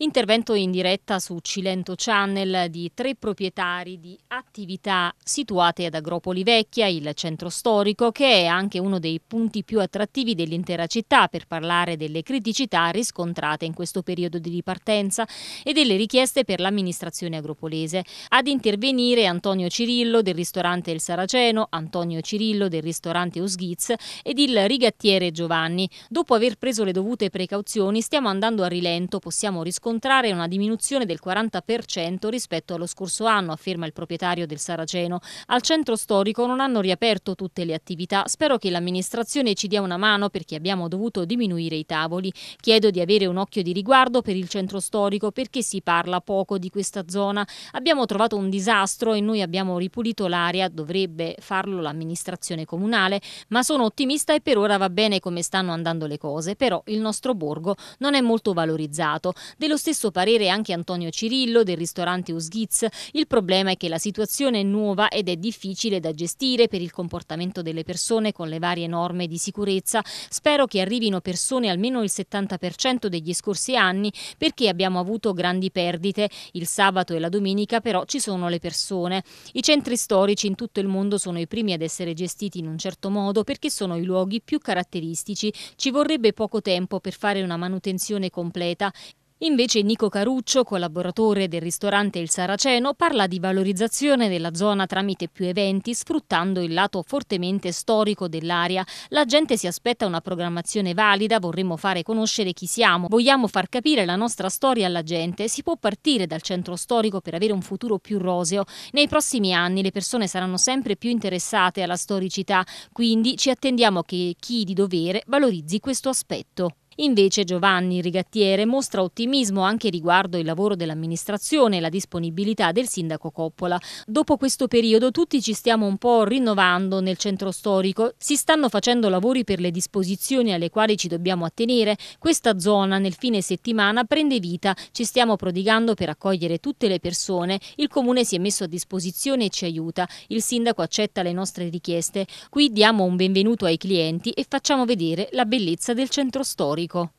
Intervento in diretta su Cilento Channel di tre proprietari di attività situate ad Agropoli Vecchia, il centro storico, che è anche uno dei punti più attrattivi dell'intera città per parlare delle criticità riscontrate in questo periodo di ripartenza e delle richieste per l'amministrazione agropolese. Ad intervenire Antonio Cirillo del ristorante Il Saraceno, Antonio Cirillo del ristorante Usghiz ed il rigattiere Giovanni. Dopo aver preso le dovute precauzioni stiamo andando a rilento, possiamo riscontrare riscontrare una diminuzione del 40% rispetto allo scorso anno, afferma il proprietario del Saraceno. Al centro storico non hanno riaperto tutte le attività. Spero che l'amministrazione ci dia una mano perché abbiamo dovuto diminuire i tavoli. Chiedo di avere un occhio di riguardo per il centro storico perché si parla poco di questa zona. Abbiamo trovato un disastro e noi abbiamo ripulito l'area, dovrebbe farlo l'amministrazione comunale, ma sono ottimista e per ora va bene come stanno andando le cose, però il nostro borgo non è molto valorizzato. Dello dello stesso parere anche Antonio Cirillo del ristorante Usgiz. Il problema è che la situazione è nuova ed è difficile da gestire per il comportamento delle persone con le varie norme di sicurezza. Spero che arrivino persone almeno il 70% degli scorsi anni perché abbiamo avuto grandi perdite. Il sabato e la domenica però ci sono le persone. I centri storici in tutto il mondo sono i primi ad essere gestiti in un certo modo perché sono i luoghi più caratteristici. Ci vorrebbe poco tempo per fare una manutenzione completa. Invece Nico Caruccio, collaboratore del ristorante Il Saraceno, parla di valorizzazione della zona tramite più eventi, sfruttando il lato fortemente storico dell'area. La gente si aspetta una programmazione valida, vorremmo fare conoscere chi siamo, vogliamo far capire la nostra storia alla gente. Si può partire dal centro storico per avere un futuro più roseo. Nei prossimi anni le persone saranno sempre più interessate alla storicità, quindi ci attendiamo che chi di dovere valorizzi questo aspetto. Invece Giovanni Rigattiere mostra ottimismo anche riguardo il lavoro dell'amministrazione e la disponibilità del sindaco Coppola. Dopo questo periodo tutti ci stiamo un po' rinnovando nel centro storico, si stanno facendo lavori per le disposizioni alle quali ci dobbiamo attenere, questa zona nel fine settimana prende vita, ci stiamo prodigando per accogliere tutte le persone, il comune si è messo a disposizione e ci aiuta, il sindaco accetta le nostre richieste, qui diamo un benvenuto ai clienti e facciamo vedere la bellezza del centro storico. Rico